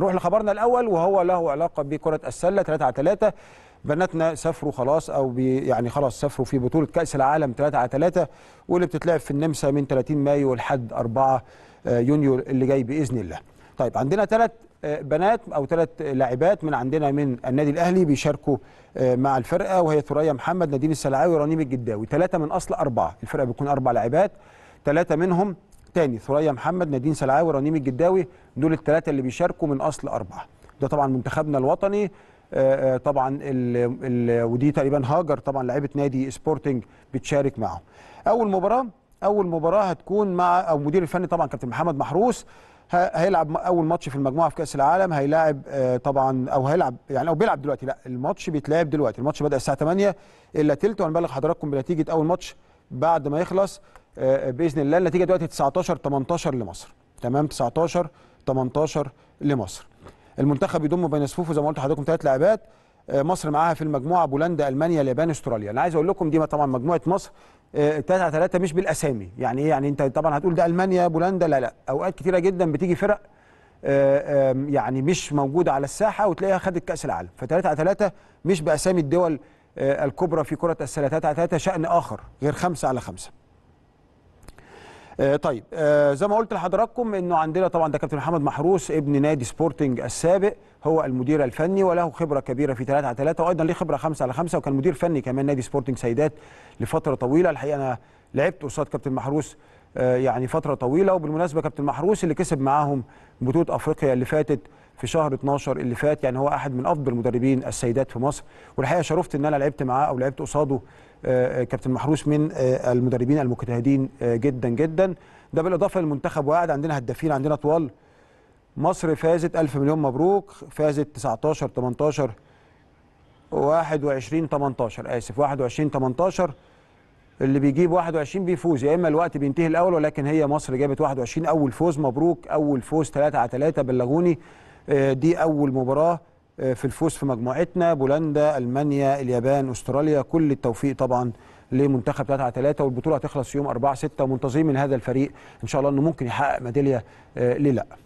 نروح لخبرنا الاول وهو له علاقه بكره السله 3 على 3 بناتنا سافروا خلاص او بي يعني خلاص سافروا في بطوله كاس العالم 3 على 3 واللي بتتلعب في النمسا من 30 مايو لحد 4 آه، يونيو اللي جاي باذن الله. طيب عندنا ثلاث آه، بنات او ثلاث لاعبات من عندنا من النادي الاهلي بيشاركوا آه، مع الفرقه وهي ثريا محمد نادين السلعاوي ورنيم الجداوي ثلاثه من اصل اربعه الفرقه بتكون اربع لاعبات ثلاثه منهم الثاني ثريا محمد نادين سلعاوي رنيم الجداوي دول الثلاثه اللي بيشاركوا من اصل اربعه ده طبعا منتخبنا الوطني آه، آه، طبعا ال ال ودي تقريبا هاجر طبعا لعيبه نادي سبورتنج بتشارك معه اول مباراه اول مباراه هتكون مع او المدير الفني طبعا كابتن محمد محروس هيلعب اول ماتش في المجموعه في كاس العالم هيلاعب آه، طبعا او هيلعب يعني او بيلعب دلوقتي لا الماتش بيتلعب دلوقتي الماتش بدا الساعه 8 الا ثلث وهنبلغ حضراتكم بنتيجه اول ماتش بعد ما يخلص آه، باذن الله النتيجه دلوقتي 19 18 لمصر تمام 19 18 لمصر المنتخب يضم بين صفوفه زي ما قلت لحضراتكم ثلاث لاعبات آه، مصر معاها في المجموعه بولندا المانيا اليابان استراليا انا عايز اقول لكم دي طبعا مجموعه مصر 3 آه، 3 مش بالاسامي يعني ايه يعني انت طبعا هتقول ده المانيا بولندا لا لا اوقات كثيره جدا بتيجي فرق يعني مش موجوده على الساحه وتلاقيها خدت كاس العالم ف 3 على 3 مش باسامي الدول الكبرى في كره السله 3 على 3 شان اخر غير 5 على 5 آه، طيب آه، زي ما قلت لحضراتكم انه عندنا طبعا ده كابتن محمد محروس ابن نادي سبورتنج السابق هو المدير الفني وله خبره كبيره في 3 على 3 وايضا ليه خبره 5 على 5 وكان مدير فني كمان نادي سبورتنج سيدات لفتره طويله الحقيقه انا لعبت قصاد كابتن محروس آه، يعني فتره طويله وبالمناسبه كابتن محروس اللي كسب معاهم بطوله افريقيا اللي فاتت في شهر 12 اللي فات يعني هو احد من افضل مدربين السيدات في مصر والحقيقه شرفت ان انا لعبت معاه او لعبت قصاده آه، آه، كابتن محروس من آه، المدربين المجتهدين جدا جدا ده بالاضافه للمنتخب وقاعد عندنا هدافين عندنا طوال مصر فازت 1000 مليون مبروك فازت 19 18 21 18 اسف 21 18 اللي بيجيب 21 بيفوز يا اما الوقت بينتهي الاول ولكن هي مصر جابت 21 اول فوز مبروك اول فوز 3 على 3 بلغوني آه، دي أول مباراة آه، في الفوز في مجموعتنا بولندا ألمانيا اليابان أستراليا كل التوفيق طبعا لمنتخب 3 على 3 والبطوله هتخلص يوم 4 6 ومنتظرين من هذا الفريق ان شاء الله انه ممكن يحقق ميداليه آه، ليه لا